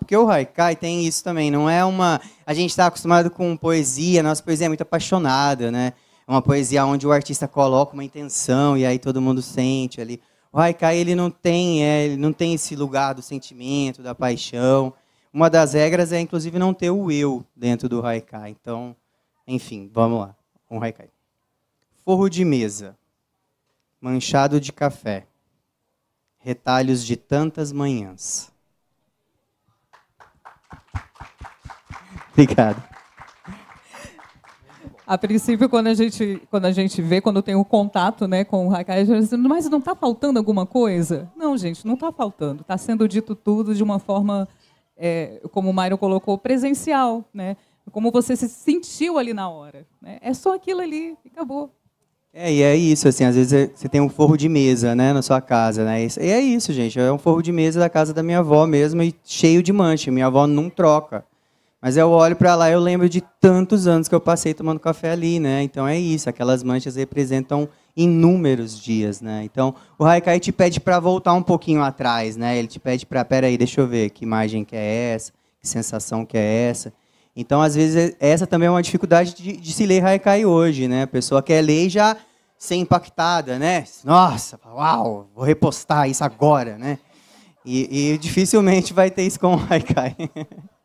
Porque o haikai tem isso também, não é uma... A gente está acostumado com poesia, nossa poesia é muito apaixonada, né? É uma poesia onde o artista coloca uma intenção e aí todo mundo sente ali. O haikai, ele não tem, é, ele não tem esse lugar do sentimento, da paixão. Uma das regras é, inclusive, não ter o eu dentro do haikai. Então, enfim, vamos lá. Um haikai. Forro de mesa. Manchado de café. Retalhos de tantas manhãs. Obrigado. A princípio, quando a gente, quando a gente vê, quando tem o um contato né, com o Raquel, a gente diz, assim, mas não está faltando alguma coisa? Não, gente, não está faltando. Está sendo dito tudo de uma forma, é, como o Mário colocou, presencial, né? como você se sentiu ali na hora. Né? É só aquilo ali, acabou. É, e é isso, assim, às vezes é, você tem um forro de mesa, né, na sua casa, né, e é isso, gente, é um forro de mesa da casa da minha avó mesmo e cheio de mancha, minha avó não troca. Mas eu olho para lá, eu lembro de tantos anos que eu passei tomando café ali, né? Então é isso, aquelas manchas representam inúmeros dias, né? Então o Haikai te pede para voltar um pouquinho atrás, né? Ele te pede para, pera aí, deixa eu ver que imagem que é essa, que sensação que é essa. Então às vezes é, essa também é uma dificuldade de, de se ler Haikai hoje, né? A pessoa quer ler e já ser impactada, né? Nossa, uau, vou repostar isso agora, né? E, e dificilmente vai ter isso com o Haikai.